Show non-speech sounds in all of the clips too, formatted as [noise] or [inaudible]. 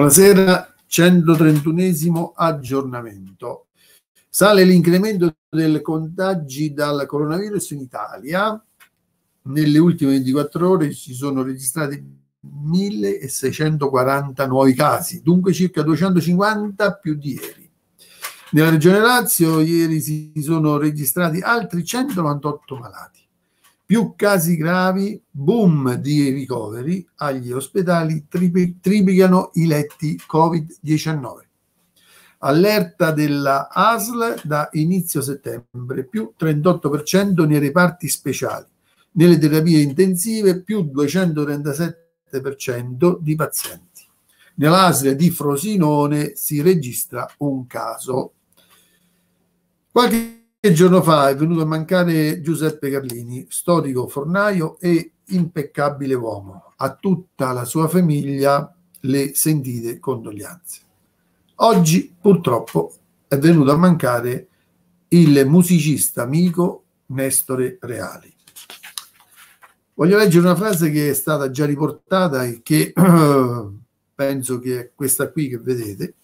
Buonasera, 131 aggiornamento. Sale l'incremento dei contagi dal coronavirus in Italia. Nelle ultime 24 ore si sono registrati 1640 nuovi casi, dunque circa 250 più di ieri. Nella regione Lazio ieri si sono registrati altri 198 malati più casi gravi, boom di ricoveri agli ospedali, triplicano i letti Covid-19. Allerta della ASL da inizio settembre, più 38% nei reparti speciali, nelle terapie intensive più 237% di pazienti. Nell'ASL di Frosinone si registra un caso. Qualche Qualche giorno fa è venuto a mancare Giuseppe Carlini, storico fornaio e impeccabile uomo. A tutta la sua famiglia le sentite condoglianze. Oggi purtroppo è venuto a mancare il musicista amico Nestore Reali. Voglio leggere una frase che è stata già riportata e che [clears throat] penso che è questa qui che vedete.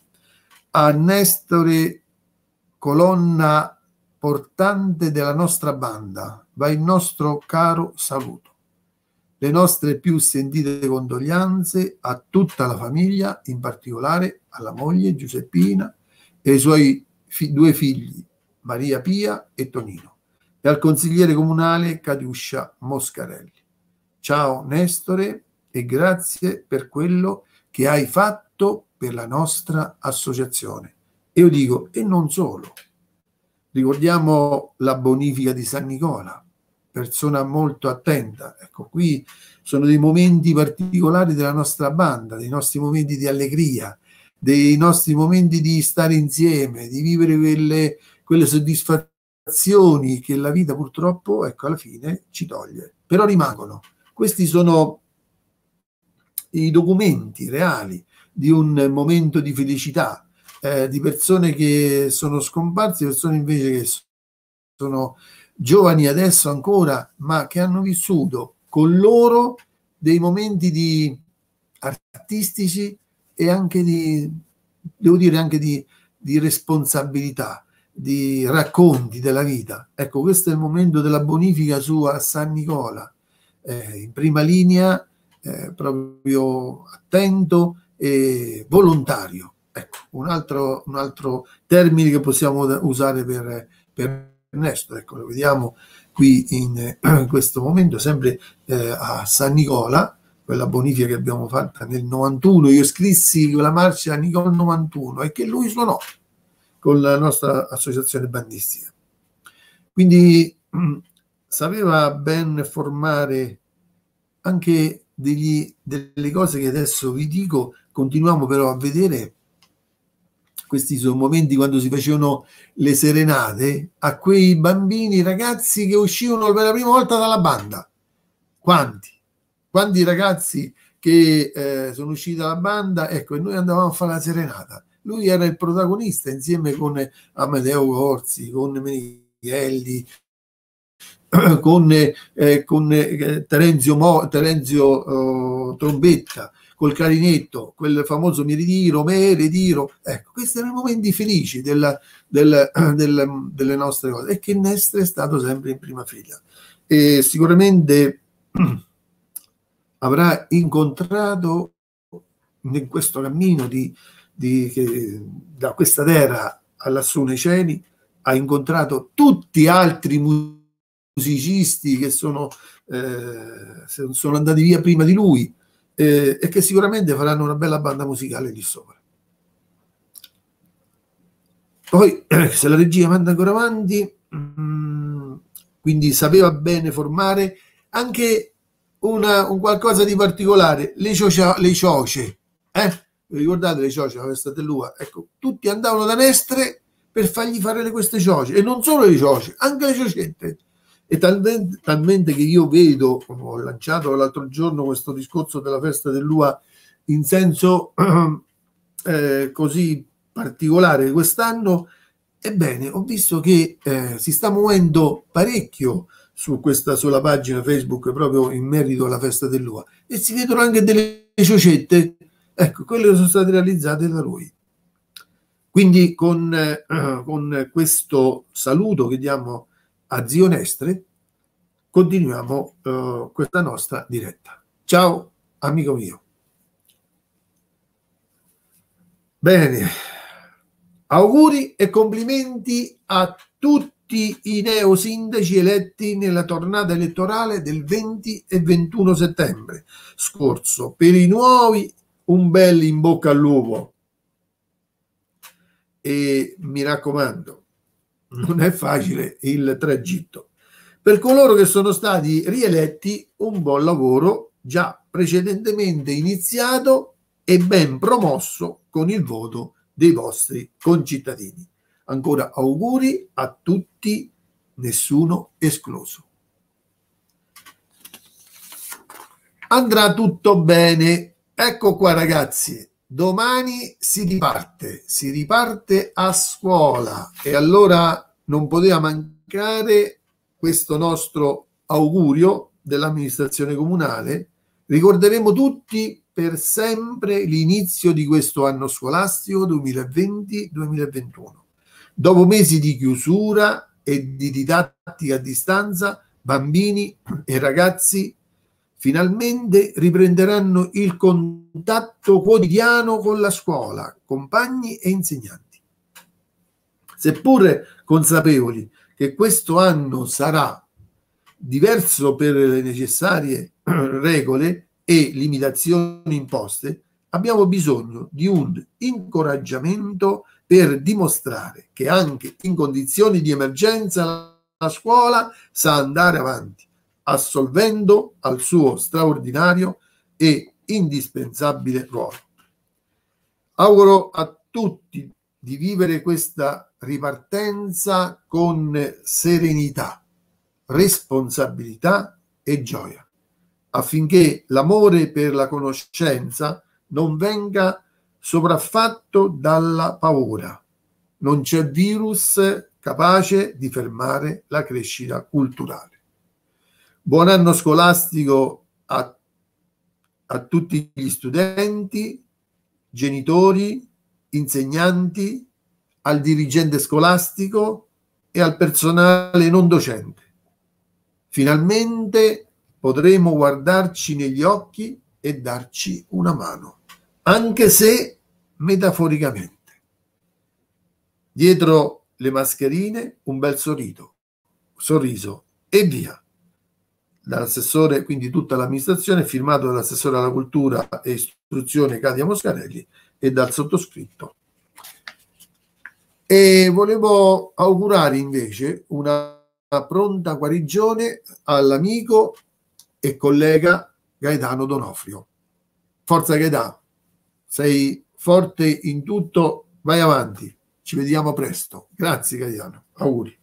A Nestore Colonna importante della nostra banda, va il nostro caro saluto. Le nostre più sentite condoglianze a tutta la famiglia, in particolare alla moglie Giuseppina e ai suoi fi due figli, Maria Pia e Tonino, e al consigliere comunale Cadiuscia Moscarelli. Ciao Nestore e grazie per quello che hai fatto per la nostra associazione. E io dico, e non solo, Ricordiamo la bonifica di San Nicola, persona molto attenta. Ecco, qui sono dei momenti particolari della nostra banda, dei nostri momenti di allegria, dei nostri momenti di stare insieme, di vivere quelle, quelle soddisfazioni che la vita purtroppo, ecco, alla fine ci toglie. Però rimangono. Questi sono i documenti reali di un momento di felicità, eh, di persone che sono scomparse, persone invece che sono giovani adesso ancora, ma che hanno vissuto con loro dei momenti di artistici e anche di, devo dire, anche di, di responsabilità, di racconti della vita. Ecco, questo è il momento della bonifica sua a San Nicola, eh, in prima linea, eh, proprio attento e volontario. Ecco, un altro, un altro termine che possiamo usare per, per Ernesto, ecco, lo vediamo qui in, eh, in questo momento, sempre eh, a San Nicola, quella bonifica che abbiamo fatta nel 91, io scrissi la marcia a Nicola 91 e che lui suonò con la nostra associazione bandistica. Quindi mh, mm, sapeva ben formare anche degli, delle cose che adesso vi dico, continuiamo però a vedere questi sono momenti quando si facevano le serenate, a quei bambini, ragazzi che uscivano per la prima volta dalla banda. Quanti? Quanti ragazzi che eh, sono usciti dalla banda? Ecco, e noi andavamo a fare la serenata. Lui era il protagonista insieme con Amedeo Corsi, con Menichelli, [clears throat] con, eh, con eh, Terenzio, Mo, Terenzio oh, Trombetta, col clarinetto, quel famoso mi me meridiro, ecco, questi erano i momenti felici della, della, [clears throat] della, delle nostre cose e che Nestre è stato sempre in prima fila. E sicuramente [clears throat] avrà incontrato in questo cammino di, di, che, da questa terra all'assù nei cieli, ha incontrato tutti gli altri musicisti che sono, eh, sono andati via prima di lui, eh, e che sicuramente faranno una bella banda musicale lì sopra. Poi, [clears throat] se la regia manda ancora avanti, mm, quindi sapeva bene formare anche una, un qualcosa di particolare, le, ciocia, le cioce, eh? vi ricordate le cioce, la festa dell'Ua? Ecco, tutti andavano da Nestre per fargli fare queste cioce, e non solo le cioce, anche le ciocette. È talmente, talmente che io vedo, ho lanciato l'altro giorno questo discorso della festa dell'UA in senso [clears throat] eh, così particolare quest'anno, ebbene ho visto che eh, si sta muovendo parecchio su questa sola pagina Facebook proprio in merito alla festa dell'UA e si vedono anche delle ciocette, ecco, quelle sono state realizzate da lui. Quindi con, eh, [clears throat] con questo saluto che diamo a Zio Nestre continuiamo eh, questa nostra diretta. Ciao amico mio. Bene, auguri e complimenti a tutti i neosindaci eletti nella tornata elettorale del 20 e 21 settembre scorso. Per i nuovi un bel in bocca all'uovo. E mi raccomando, non è facile il tragitto. Per coloro che sono stati rieletti, un buon lavoro già precedentemente iniziato e ben promosso con il voto dei vostri concittadini. Ancora auguri a tutti, nessuno escluso. Andrà tutto bene. Ecco qua ragazzi, domani si riparte, si riparte a scuola e allora non poteva mancare questo nostro augurio dell'amministrazione comunale. Ricorderemo tutti per sempre l'inizio di questo anno scolastico 2020-2021. Dopo mesi di chiusura e di didattica a distanza, bambini e ragazzi Finalmente riprenderanno il contatto quotidiano con la scuola, compagni e insegnanti. Seppure consapevoli che questo anno sarà diverso per le necessarie [clears throat] regole e limitazioni imposte, abbiamo bisogno di un incoraggiamento per dimostrare che anche in condizioni di emergenza la scuola sa andare avanti assolvendo al suo straordinario e indispensabile ruolo. Auguro a tutti di vivere questa ripartenza con serenità, responsabilità e gioia, affinché l'amore per la conoscenza non venga sopraffatto dalla paura. Non c'è virus capace di fermare la crescita culturale. Buon anno scolastico a, a tutti gli studenti, genitori, insegnanti, al dirigente scolastico e al personale non docente. Finalmente potremo guardarci negli occhi e darci una mano, anche se metaforicamente. Dietro le mascherine un bel sorriso, sorriso e via dall'assessore, quindi tutta l'amministrazione, firmato dall'assessore alla cultura e istruzione Cadia Moscarelli e dal sottoscritto. E volevo augurare invece una pronta guarigione all'amico e collega Gaetano Donofrio. Forza Gaetano, sei forte in tutto, vai avanti, ci vediamo presto. Grazie Gaetano, auguri.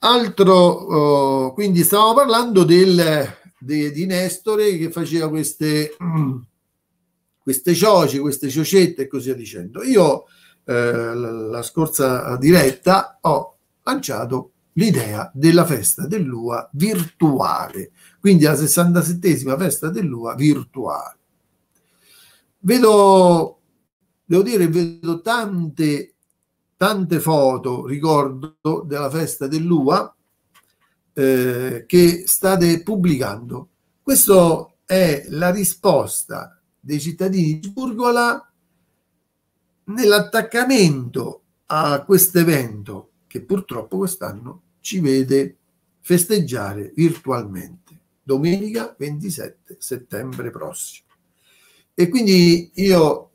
Altro, uh, quindi stavamo parlando del, de, di Nestore che faceva queste, mm, queste cioci, queste ciocette e così dicendo. Io eh, la, la scorsa diretta ho lanciato l'idea della festa dell'UA virtuale, quindi la 67esima festa dell'UA virtuale. Vedo, devo dire, vedo tante tante foto, ricordo, della festa dell'UA eh, che state pubblicando. Questa è la risposta dei cittadini di Burgola nell'attaccamento a questo evento che purtroppo quest'anno ci vede festeggiare virtualmente domenica 27 settembre prossimo. E quindi io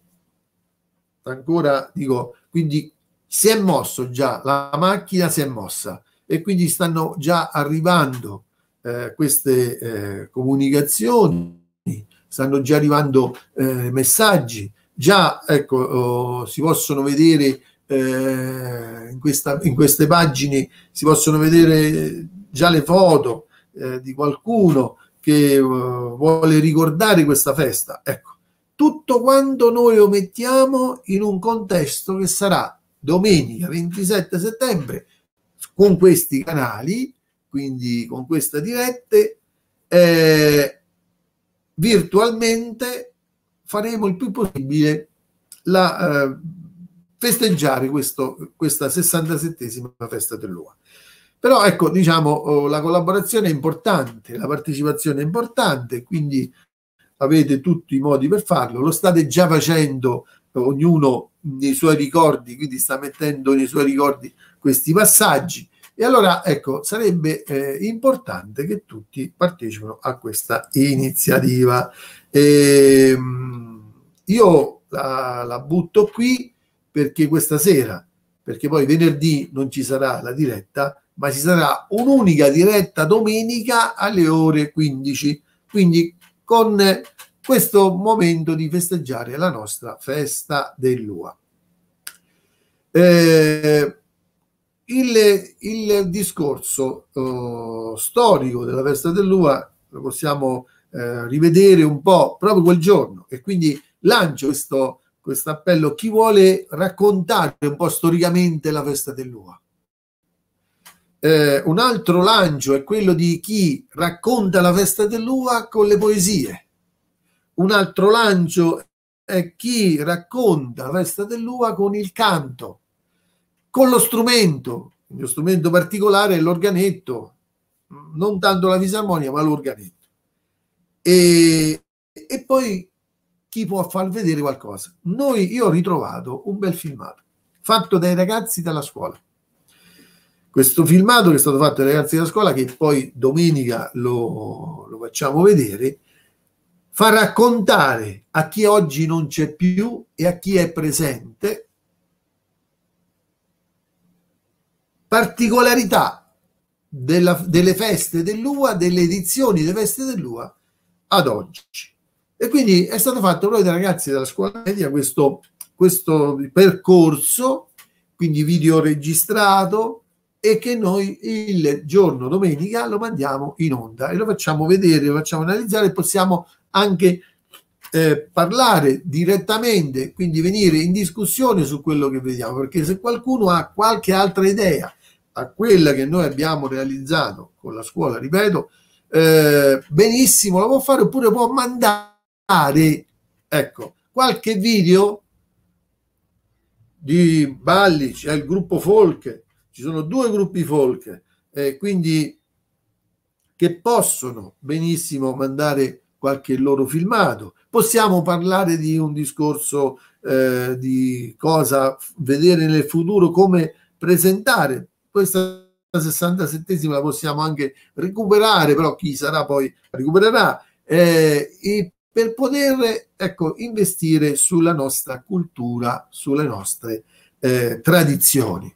ancora dico, quindi si è mosso già, la macchina si è mossa e quindi stanno già arrivando eh, queste eh, comunicazioni, stanno già arrivando eh, messaggi, già ecco, oh, si possono vedere eh, in, questa, in, queste pagine, si possono vedere già le foto eh, di qualcuno che eh, vuole ricordare questa festa. Ecco, tutto quanto noi lo mettiamo in un contesto che sarà domenica 27 settembre con questi canali, quindi con questa dirette, eh, virtualmente faremo il più possibile la, eh, festeggiare questo, questa 67esima festa dell'UA. Però ecco, diciamo, oh, la collaborazione è importante, la partecipazione è importante, quindi avete tutti i modi per farlo, lo state già facendo ognuno nei suoi ricordi, quindi sta mettendo nei suoi ricordi questi passaggi. E allora ecco, sarebbe eh, importante che tutti partecipino a questa iniziativa. E, ehm, io la, la butto qui perché questa sera, perché poi venerdì non ci sarà la diretta, ma ci sarà un'unica diretta domenica alle ore 15. Quindi con questo momento di festeggiare la nostra festa dell'UA. Eh, il, il, discorso eh, storico della festa dell'UA lo possiamo eh, rivedere un po' proprio quel giorno e quindi lancio questo, questo appello chi vuole raccontare un po' storicamente la festa dell'UA. Eh, un altro lancio è quello di chi racconta la festa dell'UA con le poesie. Un altro lancio è chi racconta la festa dell'uva con il canto, con lo strumento. Il mio strumento particolare è l'organetto, non tanto la fisarmonia, ma l'organetto. E, e poi chi può far vedere qualcosa. Noi, io ho ritrovato un bel filmato fatto dai ragazzi della scuola. Questo filmato che è stato fatto dai ragazzi della scuola, che poi domenica lo, lo facciamo vedere, fa raccontare a chi oggi non c'è più e a chi è presente particolarità della, delle feste dell'UA, delle edizioni delle feste dell'UA ad oggi. E quindi è stato fatto proprio dai ragazzi della scuola media questo, questo percorso, quindi video registrato e che noi il giorno domenica lo mandiamo in onda e lo facciamo vedere, lo facciamo analizzare e possiamo anche eh, parlare direttamente, quindi venire in discussione su quello che vediamo, perché se qualcuno ha qualche altra idea a quella che noi abbiamo realizzato con la scuola, ripeto, eh, benissimo la può fare oppure può mandare, ecco, qualche video di balli, c'è il gruppo folk, ci sono due gruppi folk, eh, quindi che possono benissimo mandare qualche loro filmato. Possiamo parlare di un discorso eh, di cosa vedere nel futuro, come presentare questa 67 la possiamo anche recuperare, però chi sarà poi recupererà. Eh, e per poter ecco, investire sulla nostra cultura, sulle nostre eh, tradizioni.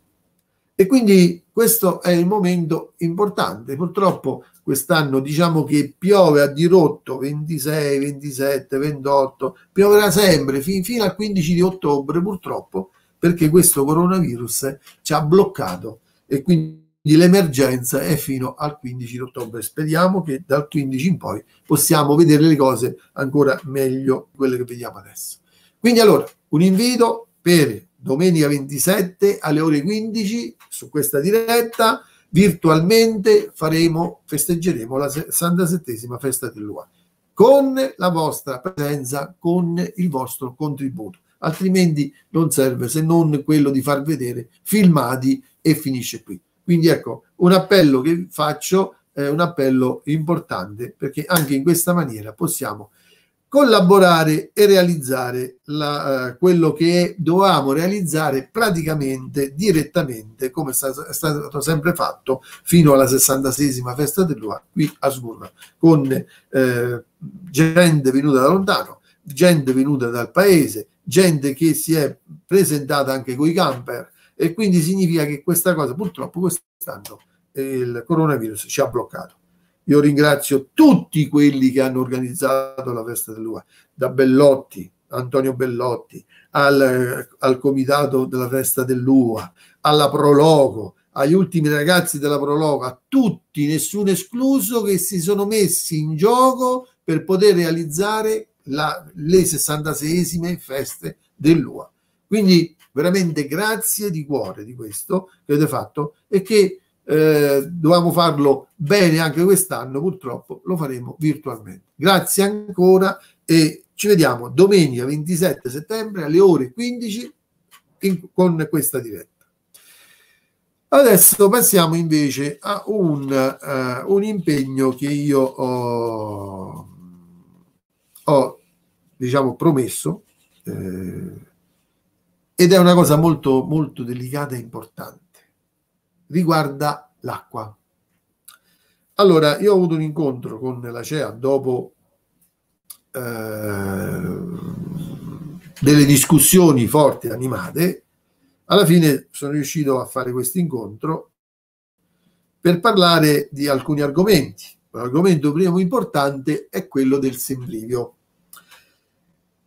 E quindi questo è il momento importante. Purtroppo quest'anno diciamo che piove a dirotto 26, 27, 28, pioverà sempre fin, fino al 15 di ottobre purtroppo perché questo coronavirus eh, ci ha bloccato e quindi l'emergenza è fino al 15 di ottobre. Speriamo che dal 15 in poi possiamo vedere le cose ancora meglio quelle che vediamo adesso. Quindi allora, un invito per domenica 27 alle ore 15 su questa diretta virtualmente faremo, festeggeremo la 67esima festa dell'UA con la vostra presenza, con il vostro contributo. Altrimenti non serve se non quello di far vedere filmati e finisce qui. Quindi ecco, un appello che faccio è un appello importante perché anche in questa maniera possiamo collaborare e realizzare la, eh, quello che dovevamo realizzare praticamente direttamente come è stato, è stato sempre fatto fino alla 66esima festa dell'UA qui a Smurna con eh, gente venuta da lontano gente venuta dal paese gente che si è presentata anche con i camper e quindi significa che questa cosa purtroppo quest'anno eh, il coronavirus ci ha bloccato io ringrazio tutti quelli che hanno organizzato la festa dell'uva, da Bellotti, Antonio Bellotti, al, al comitato della festa dell'uva, alla Prologo, agli ultimi ragazzi della Prologo, a tutti, nessuno escluso, che si sono messi in gioco per poter realizzare la, le 66esime feste dell'UA. Quindi veramente grazie di cuore di questo che avete fatto e che eh, dovevamo farlo bene anche quest'anno, purtroppo lo faremo virtualmente. Grazie ancora e ci vediamo domenica 27 settembre alle ore 15 in, con questa diretta. Adesso passiamo invece a un, uh, un impegno che io ho, ho diciamo, promesso eh, ed è una cosa molto, molto delicata e importante riguarda l'acqua. Allora, io ho avuto un incontro con la CEA dopo eh, delle discussioni forti, animate. Alla fine sono riuscito a fare questo incontro per parlare di alcuni argomenti. L'argomento primo importante è quello del semplivio.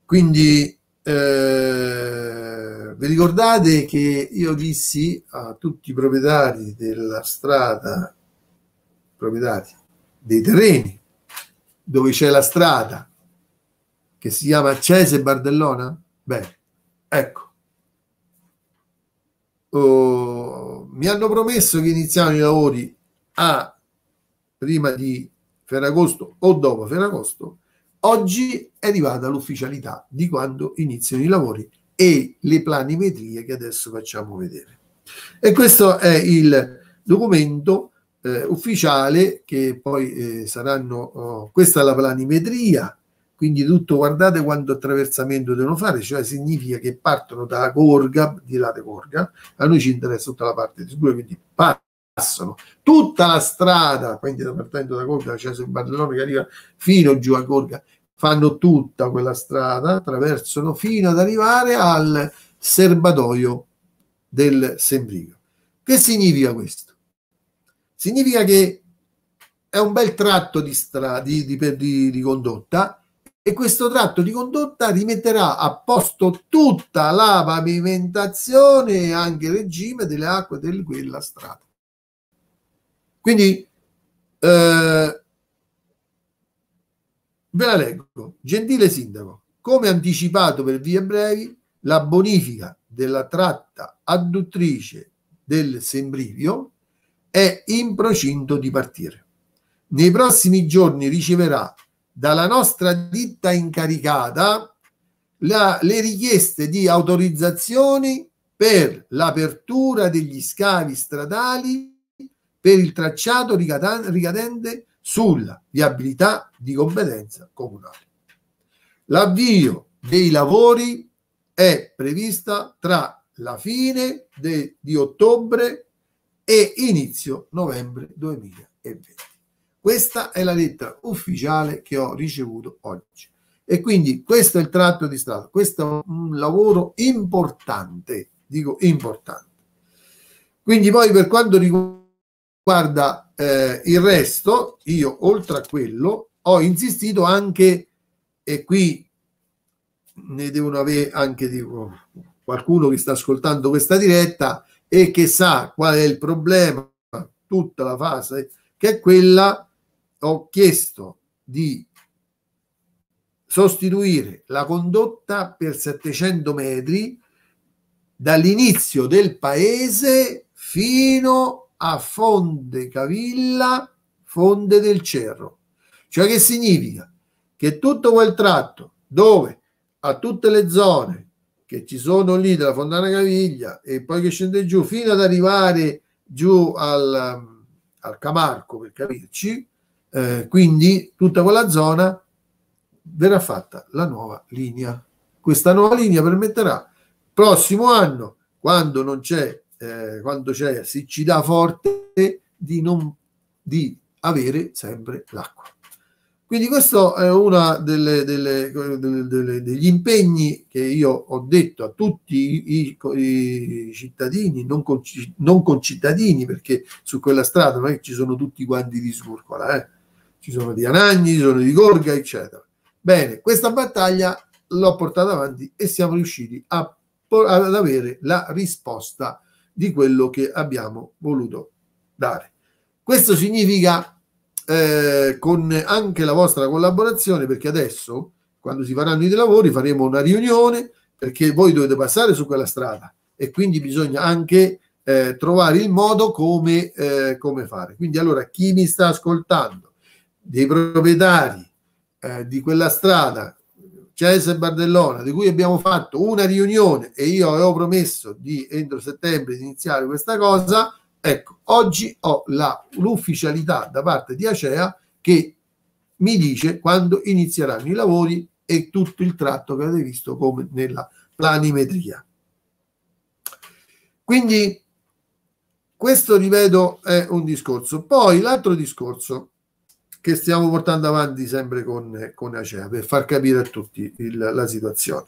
Quindi eh, vi ricordate che io dissi a tutti i proprietari della strada, proprietari dei terreni dove c'è la strada che si chiama Cese Bardellona? Beh, ecco. Oh, mi hanno promesso che iniziano i lavori a prima di Ferragosto o dopo Ferragosto Oggi è arrivata l'ufficialità di quando iniziano i lavori e le planimetrie che adesso facciamo vedere. E questo è il documento eh, ufficiale che poi eh, saranno, oh, questa è la planimetria, quindi tutto guardate quanto attraversamento devono fare, cioè significa che partono dalla Corga, di là Late Corga, a noi ci interessa tutta la parte di sicuro, quindi partono passano tutta la strada, quindi partendo da Gorga, cioè su Barlone che arriva fino giù a Gorga, fanno tutta quella strada, attraversano fino ad arrivare al serbatoio del Sembrigo. Che significa questo? Significa che è un bel tratto di, stra- di, di, di condotta e questo tratto di condotta rimetterà a posto tutta la pavimentazione e anche il regime delle acque di quella strada. Quindi eh, ve la leggo. Gentile sindaco, come anticipato per vie brevi, la bonifica della tratta adduttrice del Sembrivio è in procinto di partire. Nei prossimi giorni riceverà dalla nostra ditta incaricata la, le richieste di autorizzazioni per l'apertura degli scavi stradali per il tracciato ricadente sulla viabilità di competenza comunale. L'avvio dei lavori è prevista tra la fine de, di ottobre e inizio novembre 2020. Questa è la lettera ufficiale che ho ricevuto oggi. E quindi questo è il tratto di strada, questo è un lavoro importante, dico importante. Quindi poi per quanto riguarda Guarda, eh, il resto, io oltre a quello, ho insistito anche, e qui ne devono avere anche di, oh, qualcuno che sta ascoltando questa diretta e che sa qual è il problema, tutta la fase, che è quella, ho chiesto di sostituire la condotta per 700 metri dall'inizio del paese fino a Fonde Cavilla, Fonde del Cerro. Cioè che significa? Che tutto quel tratto dove a tutte le zone che ci sono lì della Fontana Caviglia e poi che scende giù fino ad arrivare giù al, al Camarco per capirci, eh, quindi tutta quella zona verrà fatta la nuova linea. Questa nuova linea permetterà prossimo anno, quando non c'è eh, quando c'è siccità forte, di, non, di avere sempre l'acqua. Quindi questo è uno degli impegni che io ho detto a tutti i, i cittadini, non, con, non concittadini, perché su quella strada non è che ci sono tutti quanti di Scurcola, eh? ci sono di Anagni, ci sono di Gorga, eccetera. Bene, questa battaglia l'ho portata avanti e siamo riusciti a, ad avere la risposta di quello che abbiamo voluto dare. Questo significa eh, con anche la vostra collaborazione, perché adesso, quando si faranno i lavori, faremo una riunione perché voi dovete passare su quella strada e quindi bisogna anche eh, trovare il modo come, eh, come, fare. Quindi allora chi mi sta ascoltando, dei proprietari eh, di quella strada Cesare Bardellona, di cui abbiamo fatto una riunione e io avevo promesso di entro settembre di iniziare questa cosa, ecco, oggi ho la, l'ufficialità da parte di Acea che mi dice quando inizieranno i lavori e tutto il tratto che avete visto come nella planimetria. Quindi questo, ripeto, è un discorso. Poi l'altro discorso, che stiamo portando avanti sempre con, con Acea per far capire a tutti il, la situazione.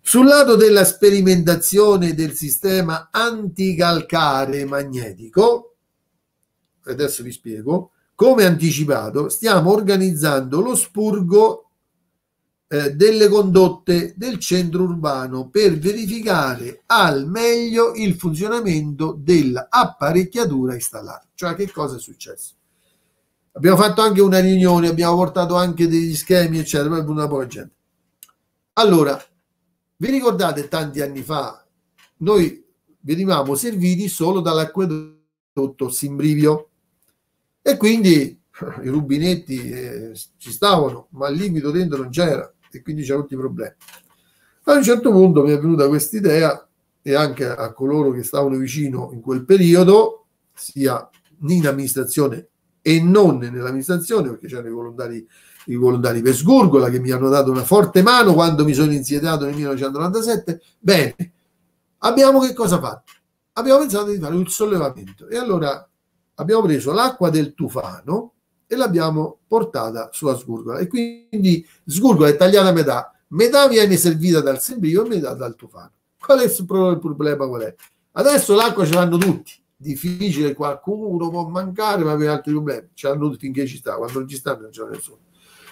Sul lato della sperimentazione del sistema anticalcare magnetico, adesso vi spiego, come anticipato stiamo organizzando lo spurgo eh, delle condotte del centro urbano per verificare al meglio il funzionamento dell'apparecchiatura installata, cioè che cosa è successo Abbiamo fatto anche una riunione, abbiamo portato anche degli schemi, eccetera, proprio una povera gente. Allora, vi ricordate tanti anni fa, noi venivamo serviti solo dall'acquedotto Simbrivio e quindi [laughs] i rubinetti eh, ci stavano, ma il liquido dentro non c'era e quindi c'erano tutti i problemi. A un certo punto mi è venuta questa idea e anche a coloro che stavano vicino in quel periodo, sia in amministrazione e non nell'amministrazione, perché c'erano i volontari, i volontari per Sgurgola che mi hanno dato una forte mano quando mi sono insediato nel 1997. Bene, abbiamo che cosa fatto? Abbiamo pensato di fare un sollevamento e allora abbiamo preso l'acqua del tufano e l'abbiamo portata sulla Sgurgola e quindi Sgurgola è tagliata a metà, metà viene servita dal Sembrio e metà dal tufano. Qual è il problema? Qual è? Adesso l'acqua ce l'hanno tutti, difficile, qualcuno può mancare, ma per altri problemi. C'è tutti in che ci sta, quando non ci sta non c'è nessuno.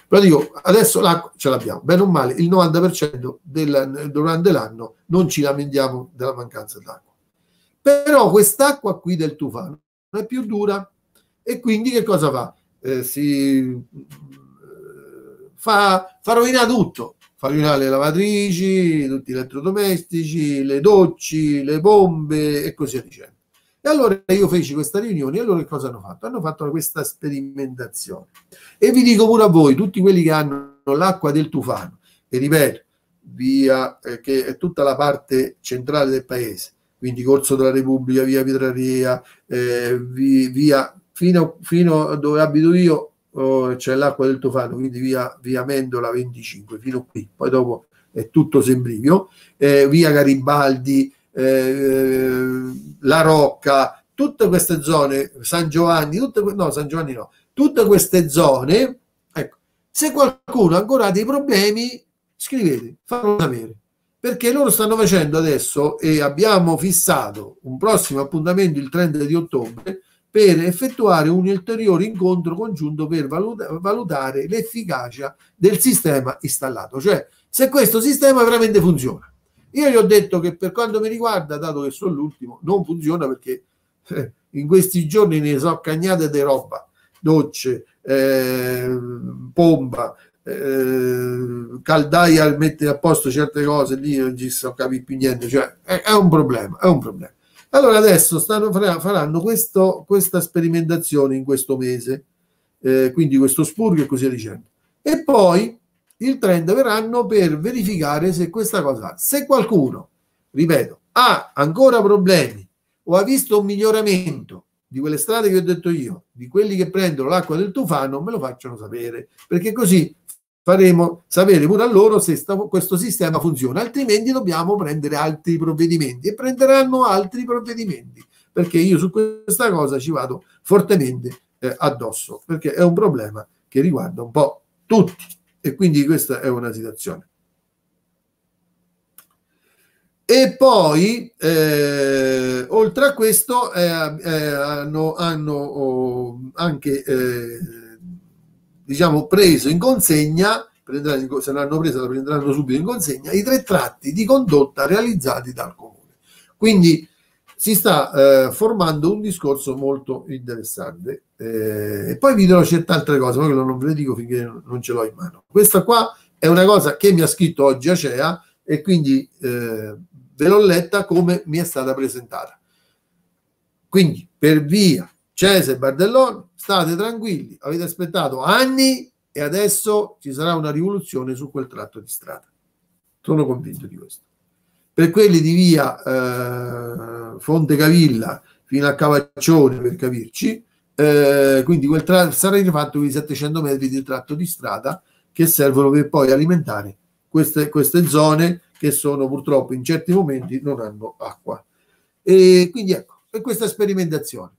Però dico, adesso l'acqua ce l'abbiamo, bene o male, il 90% del, durante l'anno non ci lamentiamo della mancanza d'acqua. Però quest'acqua qui del tufano è più dura e quindi che cosa fa? Eh, si eh, fa, fa rovinare tutto, fa rovinare le lavatrici, tutti gli elettrodomestici, le docce, le bombe e così via dicendo allora io feci questa riunione e allora che cosa hanno fatto? Hanno fatto questa sperimentazione. E vi dico pure a voi, tutti quelli che hanno l'acqua del tufano, e ripeto, via, eh, che è tutta la parte centrale del paese, quindi Corso della Repubblica, via Pietraria, eh, via, fino, fino, dove abito io oh, c'è l'acqua del Tufano, quindi via, via Mendola 25, fino qui, poi dopo è tutto sembrivio, eh, via Garibaldi, eh, La Rocca, tutte queste zone, San Giovanni, tutte, no, San Giovanni no, tutte queste zone, ecco, se qualcuno ancora ha dei problemi, scrivete, fatelo sapere, perché loro stanno facendo adesso e abbiamo fissato un prossimo appuntamento il 30 di ottobre per effettuare un ulteriore incontro congiunto per valutare l'efficacia del sistema installato, cioè se questo sistema veramente funziona. Io gli ho detto che per quanto mi riguarda, dato che sono l'ultimo, non funziona perché eh, in questi giorni ne so cagnate di roba, docce, eh, pompa, eh, caldaia al mettere a posto certe cose, lì non ci so capire più niente, cioè è, è, un problema, è un problema. Allora adesso stanno, faranno questo, questa sperimentazione in questo mese, eh, quindi questo spurgo e così dicendo. E poi il trend per per verificare se questa cosa se qualcuno ripeto ha ancora problemi o ha visto un miglioramento di quelle strade che ho detto io di quelli che prendono l'acqua del tufano me lo facciano sapere perché così faremo sapere pure a loro se sta, questo sistema funziona altrimenti dobbiamo prendere altri provvedimenti e prenderanno altri provvedimenti perché io su questa cosa ci vado fortemente eh, addosso perché è un problema che riguarda un po' tutti e quindi questa è una situazione. E poi, eh, oltre a questo, eh, eh hanno, hanno oh, anche eh, diciamo, preso in consegna, se l'hanno presa la prenderanno subito in consegna, i tre tratti di condotta realizzati dal comune. Quindi si sta eh, formando un discorso molto interessante. Eh, e poi vi dirò certe altre cose, ma quello non ve le dico finché non ce l'ho in mano. Questa qua è una cosa che mi ha scritto oggi Acea e quindi eh, ve l'ho letta come mi è stata presentata. Quindi, per via Cese e state tranquilli, avete aspettato anni e adesso ci sarà una rivoluzione su quel tratto di strada. Sono convinto di questo. Per quelli di via eh, Fonte Cavilla fino a Cavaccione, per capirci, eh, quindi quel tra- sarà rifatto quei 700 metri di tratto di strada che servono per poi alimentare queste, queste zone che sono purtroppo in certi momenti non hanno acqua. E quindi ecco, per questa sperimentazione.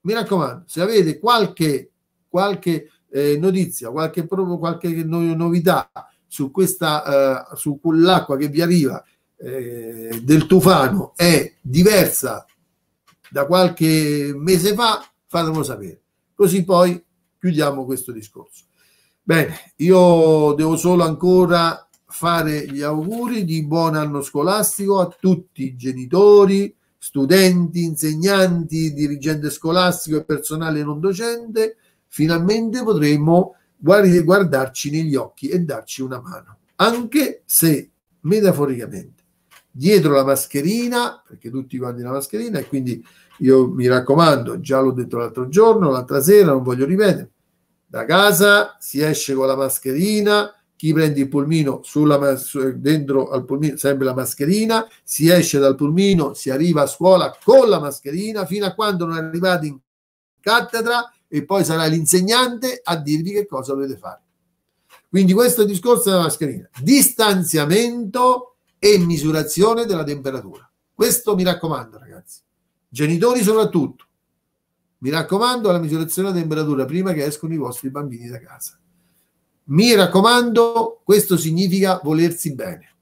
Mi raccomando, se avete qualche, qualche eh, notizia, qualche, qualche novità su, questa, eh, su quell'acqua che vi arriva eh, del Tufano è diversa da qualche mese fa, fatemelo sapere. Così poi chiudiamo questo discorso. Bene, io devo solo ancora fare gli auguri di buon anno scolastico a tutti i genitori, studenti, insegnanti, dirigente scolastico e personale non docente. Finalmente potremo guardarci negli occhi e darci una mano, anche se metaforicamente dietro la mascherina, perché tutti guardi la mascherina e quindi io mi raccomando, già l'ho detto l'altro giorno, l'altra sera, non voglio ripetere, da casa si esce con la mascherina, chi prende il pulmino sulla, dentro al pulmino sempre la mascherina, si esce dal pulmino, si arriva a scuola con la mascherina fino a quando non è arrivato in cattedra e poi sarà l'insegnante a dirvi che cosa dovete fare. Quindi questo è il discorso della mascherina. Distanziamento e misurazione della temperatura. Questo mi raccomando, ragazzi. Genitori soprattutto, mi raccomando la misurazione della temperatura prima che escono i vostri bambini da casa. Mi raccomando, questo significa volersi bene,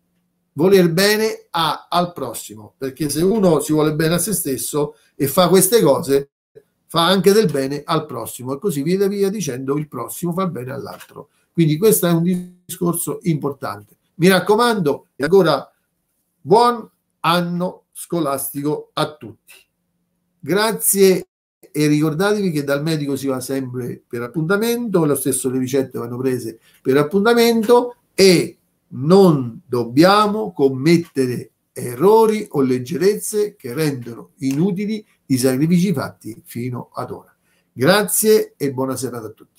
voler bene a, al prossimo, perché se uno si vuole bene a se stesso e fa queste cose, fa anche del bene al prossimo e così via via dicendo il prossimo fa il bene all'altro. Quindi questo è un discorso importante. Mi raccomando, e ancora Buon anno scolastico a tutti. Grazie e ricordatevi che dal medico si va sempre per appuntamento, lo stesso le ricette vanno prese per appuntamento e non dobbiamo commettere errori o leggerezze che rendono inutili i sacrifici fatti fino ad ora. Grazie e buona serata a tutti.